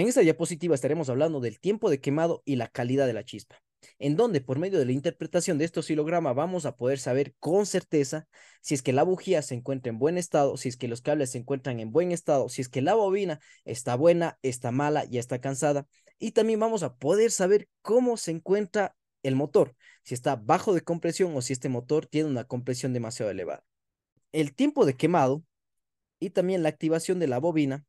En esta diapositiva estaremos hablando del tiempo de quemado y la calidad de la chispa, en donde por medio de la interpretación de este oscilograma vamos a poder saber con certeza si es que la bujía se encuentra en buen estado, si es que los cables se encuentran en buen estado, si es que la bobina está buena, está mala, y está cansada. Y también vamos a poder saber cómo se encuentra el motor, si está bajo de compresión o si este motor tiene una compresión demasiado elevada. El tiempo de quemado y también la activación de la bobina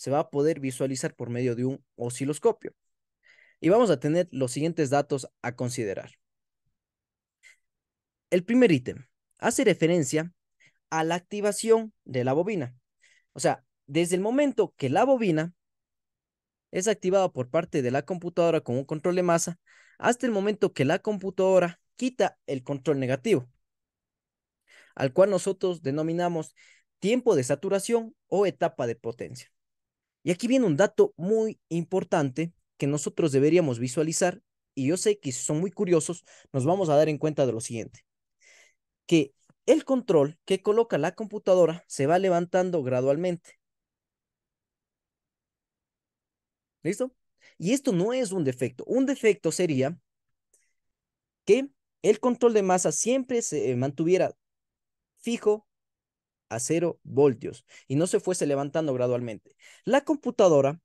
se va a poder visualizar por medio de un osciloscopio. Y vamos a tener los siguientes datos a considerar. El primer ítem hace referencia a la activación de la bobina. O sea, desde el momento que la bobina es activada por parte de la computadora con un control de masa, hasta el momento que la computadora quita el control negativo, al cual nosotros denominamos tiempo de saturación o etapa de potencia. Y aquí viene un dato muy importante que nosotros deberíamos visualizar y yo sé que si son muy curiosos, nos vamos a dar en cuenta de lo siguiente, que el control que coloca la computadora se va levantando gradualmente. ¿Listo? Y esto no es un defecto. Un defecto sería que el control de masa siempre se mantuviera fijo a 0 voltios y no se fuese levantando gradualmente. La computadora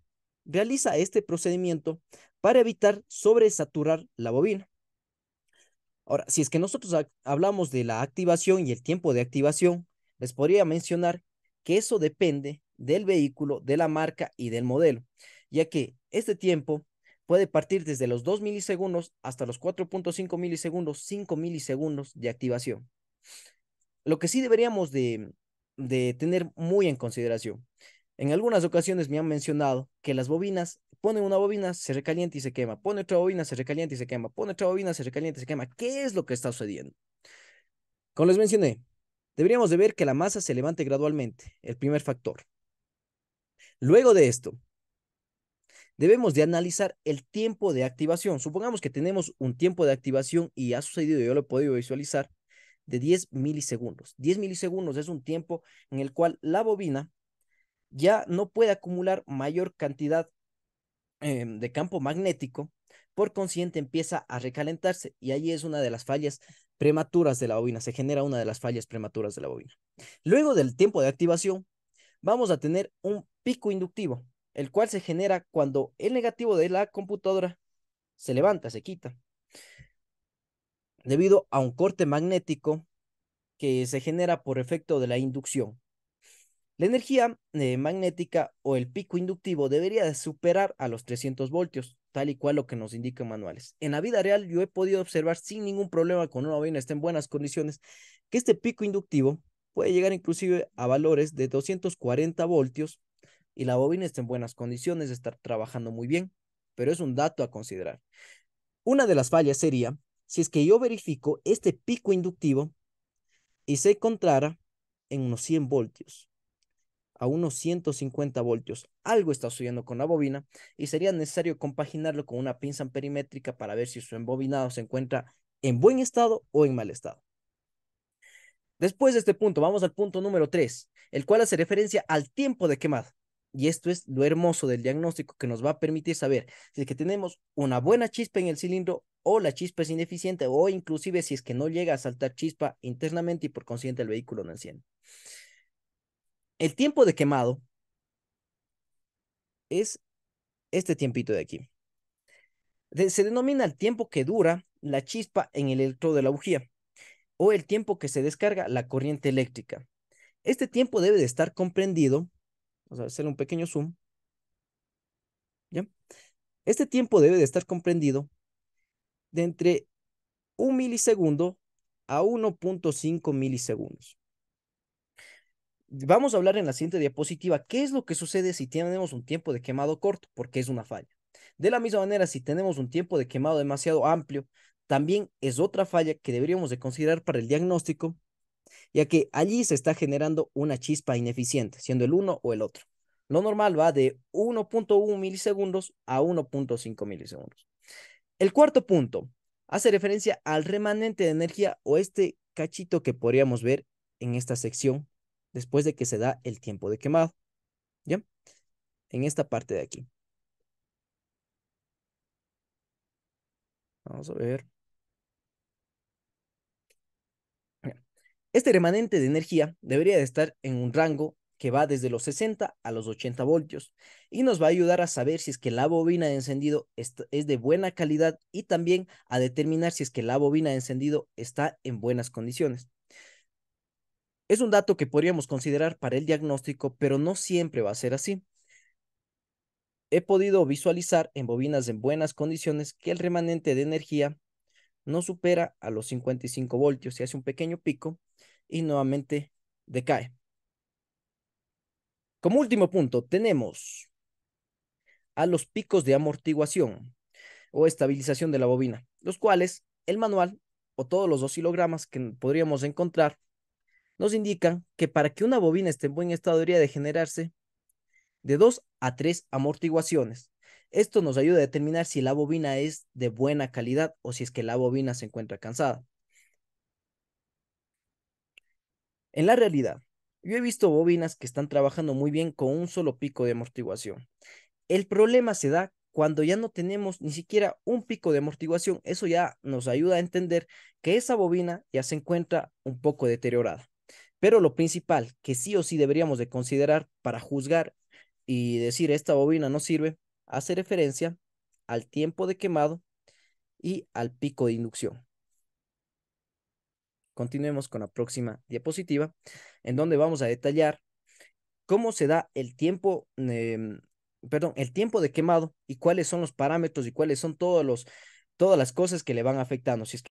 realiza este procedimiento para evitar sobresaturar la bobina. Ahora, si es que nosotros hablamos de la activación y el tiempo de activación, les podría mencionar que eso depende del vehículo, de la marca y del modelo, ya que este tiempo puede partir desde los 2 milisegundos hasta los 4.5 milisegundos, 5 milisegundos de activación. Lo que sí deberíamos de de tener muy en consideración. En algunas ocasiones me han mencionado que las bobinas, pone una bobina, se recalienta y se quema, pone otra bobina, se recalienta y se quema, pone otra bobina, se recalienta y se quema. ¿Qué es lo que está sucediendo? Como les mencioné, deberíamos de ver que la masa se levante gradualmente, el primer factor. Luego de esto, debemos de analizar el tiempo de activación. Supongamos que tenemos un tiempo de activación y ha sucedido, yo lo he podido visualizar, de 10 milisegundos. 10 milisegundos es un tiempo en el cual la bobina ya no puede acumular mayor cantidad em, de campo magnético, por consiguiente empieza a recalentarse y ahí es una de las fallas prematuras de la bobina, se genera una de las fallas prematuras de la bobina. Luego del tiempo de activación, vamos a tener un pico inductivo, el cual se genera cuando el negativo de la computadora se levanta, se quita debido a un corte magnético que se genera por efecto de la inducción. La energía eh, magnética o el pico inductivo debería superar a los 300 voltios, tal y cual lo que nos indican manuales. En la vida real yo he podido observar sin ningún problema con una bobina está en buenas condiciones que este pico inductivo puede llegar inclusive a valores de 240 voltios y la bobina está en buenas condiciones, de estar trabajando muy bien, pero es un dato a considerar. Una de las fallas sería si es que yo verifico este pico inductivo y se encontrara en unos 100 voltios, a unos 150 voltios, algo está subiendo con la bobina y sería necesario compaginarlo con una pinza amperimétrica para ver si su embobinado se encuentra en buen estado o en mal estado. Después de este punto, vamos al punto número 3, el cual hace referencia al tiempo de quemada. Y esto es lo hermoso del diagnóstico que nos va a permitir saber si que tenemos una buena chispa en el cilindro o la chispa es ineficiente o inclusive si es que no llega a saltar chispa internamente y por consiguiente el vehículo no enciende. El tiempo de quemado es este tiempito de aquí. se denomina el tiempo que dura la chispa en el electro de la bujía o el tiempo que se descarga la corriente eléctrica. Este tiempo debe de estar comprendido, vamos a hacer un pequeño zoom, ¿ya? Este tiempo debe de estar comprendido de entre 1 milisegundo a 1.5 milisegundos. Vamos a hablar en la siguiente diapositiva qué es lo que sucede si tenemos un tiempo de quemado corto, porque es una falla. De la misma manera, si tenemos un tiempo de quemado demasiado amplio, también es otra falla que deberíamos de considerar para el diagnóstico, ya que allí se está generando una chispa ineficiente, siendo el uno o el otro. Lo normal va de 1.1 milisegundos a 1.5 milisegundos. El cuarto punto hace referencia al remanente de energía o este cachito que podríamos ver en esta sección después de que se da el tiempo de quemado. ¿Ya? En esta parte de aquí. Vamos a ver. Este remanente de energía debería de estar en un rango que va desde los 60 a los 80 voltios y nos va a ayudar a saber si es que la bobina de encendido es de buena calidad y también a determinar si es que la bobina de encendido está en buenas condiciones. Es un dato que podríamos considerar para el diagnóstico, pero no siempre va a ser así. He podido visualizar en bobinas en buenas condiciones que el remanente de energía no supera a los 55 voltios, se hace un pequeño pico y nuevamente decae. Como último punto, tenemos a los picos de amortiguación o estabilización de la bobina, los cuales el manual o todos los oscilogramas que podríamos encontrar nos indican que para que una bobina esté en buen estado debería de generarse de dos a tres amortiguaciones. Esto nos ayuda a determinar si la bobina es de buena calidad o si es que la bobina se encuentra cansada. En la realidad, yo he visto bobinas que están trabajando muy bien con un solo pico de amortiguación. El problema se da cuando ya no tenemos ni siquiera un pico de amortiguación. Eso ya nos ayuda a entender que esa bobina ya se encuentra un poco deteriorada. Pero lo principal que sí o sí deberíamos de considerar para juzgar y decir esta bobina no sirve, hace referencia al tiempo de quemado y al pico de inducción. Continuemos con la próxima diapositiva, en donde vamos a detallar cómo se da el tiempo, em, perdón, el tiempo de quemado y cuáles son los parámetros y cuáles son todos los, todas las cosas que le van afectando. Si